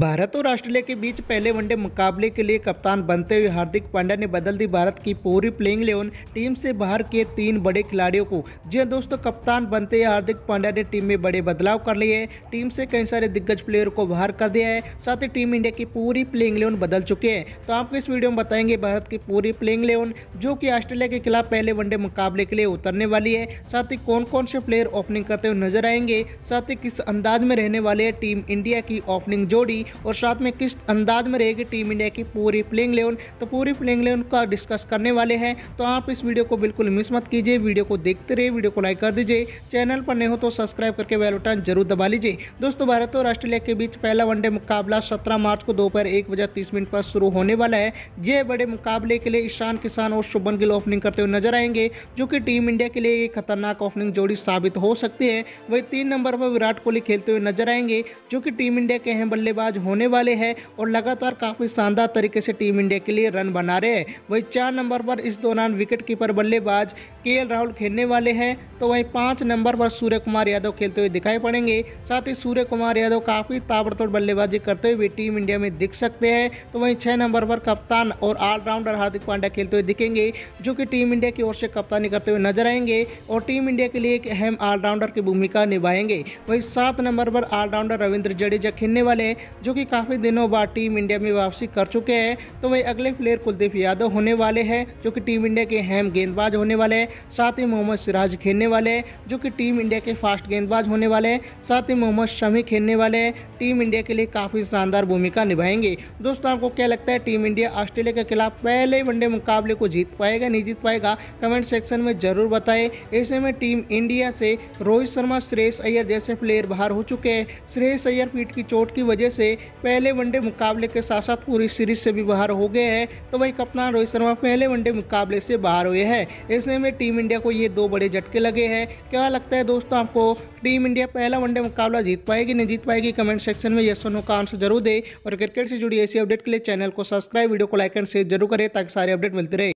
भारत और ऑस्ट्रेलिया के बीच पहले वनडे मुकाबले के लिए कप्तान बनते हुए हार्दिक पांड्या ने बदल दी भारत की पूरी प्लेइंग इलेवन टीम से बाहर के तीन बड़े खिलाड़ियों को जी हाँ दोस्तों कप्तान बनते हुए हार्दिक पांड्या ने टीम में बड़े बदलाव कर लिए हैं टीम से कई सारे दिग्गज प्लेयर को बाहर कर दिया है साथ ही टीम इंडिया की पूरी प्लेइंग इलेवन बदल चुके हैं तो आपको इस वीडियो में बताएंगे भारत की पूरी प्लेइंग इलेवन जो कि ऑस्ट्रेलिया के खिलाफ पहले वनडे मुकाबले के लिए उतरने वाली है साथ ही कौन कौन से प्लेयर ओपनिंग करते हुए नजर आएंगे साथ ही किस अंदाज में रहने वाले है टीम इंडिया की ओपनिंग जोड़ी रहेगी और साथ में किस अंदाज में रहेगी टीम इंडिया की पूरी प्लेइंग लेवन तो पूरी प्लेइंग लेवन का डिस्कस करने वाले हैं तो आप इस वीडियो को बिल्कुल मिस मत कीजिए वीडियो को देखते रहे वीडियो को लाइक कर दीजिए चैनल पर नहीं हो तो सब्सक्राइब करके बेल बटन जरूर दबा लीजिए दोस्तों भारत और ऑस्ट्रेलिया के बीच पहला वनडे मुकाबला सत्रह मार्च को दोपहर एक बजे तीस मिनट पर शुरू होने वाला है ये बड़े मुकाबले के लिए ईशान किसान और शुभन गिल ओपनिंग करते हुए नजर आएंगे जो कि टीम इंडिया के लिए एक खतरनाक ओपनिंग जोड़ी साबित हो सकती है वही तीन नंबर पर विराट कोहली खेलते हुए नजर आएंगे जो कि टीम इंडिया के अहम बल्लेबाज बल्लेबाज होने वाले हैं और लगातार काफ़ी शानदार तरीके से टीम इंडिया के लिए रन बना रहे हैं वहीं चार नंबर पर इस दौरान विकेट कीपर बल्लेबाज के राहुल खेलने वाले हैं तो वहीं पाँच नंबर पर सूर्य कुमार यादव खेलते हुए दिखाई पड़ेंगे साथ ही सूर्य कुमार यादव काफ़ी ताबड़तोड़ बल्लेबाजी करते हुए टीम इंडिया में दिख सकते हैं तो वहीं छः नंबर पर कप्तान और ऑलराउंडर हार्दिक पांड्या खेलते हुए दिखेंगे जो कि टीम इंडिया की ओर से कप्तानी करते हुए नजर आएंगे और टीम इंडिया के लिए एक अहम ऑलराउंडर की भूमिका निभाएंगे वहीं सात नंबर पर ऑलराउंडर रविंद्र जडेजा खेलने वाले जो कि काफ़ी दिनों बाद टीम इंडिया में वापसी कर चुके हैं तो वही अगले प्लेयर कुलदीप यादव होने वाले हैं जो कि टीम इंडिया के अहम गेंदबाज होने वाले हैं साथ ही मोहम्मद सिराज खेलने वाले हैं जो कि टीम इंडिया के फास्ट गेंदबाज होने वाले हैं साथ ही मोहम्मद शमी खेलने वाले हैं टीम इंडिया के लिए काफ़ी शानदार भूमिका निभाएंगे दोस्तों आपको क्या लगता है टीम इंडिया ऑस्ट्रेलिया के खिलाफ पहले वनडे मुकाबले को जीत पाएगा नहीं जीत पाएगा कमेंट सेक्शन में जरूर बताएं ऐसे में टीम इंडिया से रोहित शर्मा श्रेयस अय्यर जैसे प्लेयर बाहर हो चुके हैं श्रेयस अय्यर पीठ की चोट की वजह से पहले वनडे मुकाबले के साथ साथ पूरी सीरीज से भी बाहर हो गए हैं तो वही कप्तान रोहित शर्मा पहले वनडे मुकाबले से बाहर हुए हैं इसने में टीम इंडिया को ये दो बड़े झटके लगे हैं क्या लगता है दोस्तों आपको टीम इंडिया पहला वनडे मुकाबला जीत पाएगी नहीं जीत पाएगी कमेंट सेक्शन में यस का आंसर जरूर दे और क्रिकेट से जुड़ी ऐसी अपडेट के लिए चैनल को सब्सक्राइब वीडियो को लाइक एंड शेयर जरूर करें ताकि सारे अपडेट मिलती रहे